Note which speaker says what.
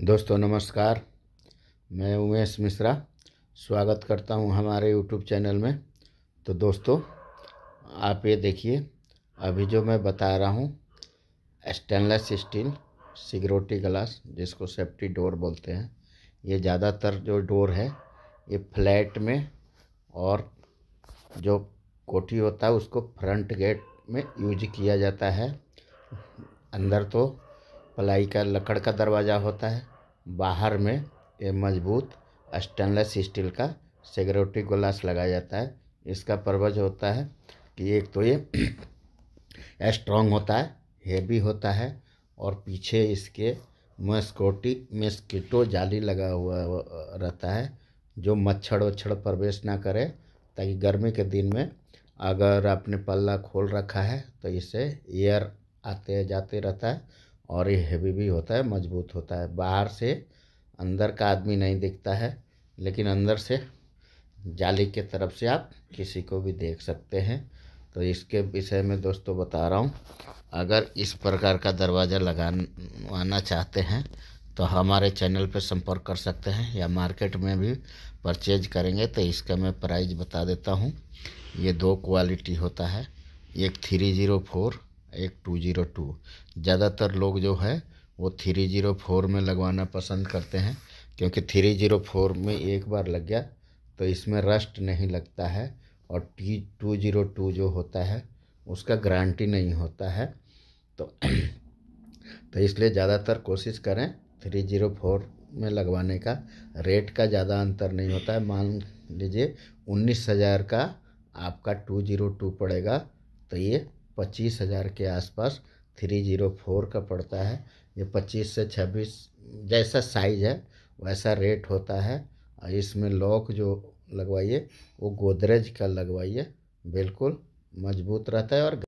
Speaker 1: दोस्तों नमस्कार मैं उमेश मिश्रा स्वागत करता हूं हमारे यूट्यूब चैनल में तो दोस्तों आप ये देखिए अभी जो मैं बता रहा हूं स्टेनलेस स्टील सिगरोटी ग्लास जिसको सेफ्टी डोर बोलते हैं ये ज़्यादातर जो डोर है ये फ्लैट में और जो कोठी होता है उसको फ्रंट गेट में यूज किया जाता है अंदर तो प्लाई का लकड़ का दरवाज़ा होता है बाहर में ये मजबूत स्टेनलेस स्टील का सिगरेटी ग्लास लगाया जाता है इसका परवज होता है कि एक तो ये स्ट्रॉन्ग होता है हेवी होता है और पीछे इसके मस्कोटी मेस्किटो जाली लगा हुआ रहता है जो मच्छर वच्छर प्रवेश ना करे ताकि गर्मी के दिन में अगर आपने पल्ला खोल रखा है तो इसे एयर आते जाते रहता है और ये हैवी भी होता है मजबूत होता है बाहर से अंदर का आदमी नहीं दिखता है लेकिन अंदर से जाली के तरफ से आप किसी को भी देख सकते हैं तो इसके विषय में दोस्तों बता रहा हूँ अगर इस प्रकार का दरवाज़ा लगाना चाहते हैं तो हमारे चैनल पर संपर्क कर सकते हैं या मार्केट में भी परचेज करेंगे तो इसका मैं प्राइस बता देता हूँ ये दो क्वालिटी होता है एक थ्री ज़ीरो फोर एक टू जीरो टू ज़्यादातर लोग जो है वो थ्री जीरो फोर में लगवाना पसंद करते हैं क्योंकि थ्री जीरो फोर में एक बार लग गया तो इसमें रस्ट नहीं लगता है और टी टू जीरो टू जो होता है उसका गारंटी नहीं होता है तो तो इसलिए ज़्यादातर कोशिश करें थ्री जीरो फोर में लगवाने का रेट का ज़्यादा अंतर नहीं होता है मान लीजिए उन्नीस हज़ार का आपका टू जीरो टू पड़ेगा तो ये पच्चीस हज़ार के आसपास थ्री जीरो फोर का पड़ता है ये पच्चीस से छब्बीस जैसा साइज है वैसा रेट होता है और इसमें लॉक जो लगवाइए वो गोदरेज का लगवाइए बिल्कुल मजबूत रहता है और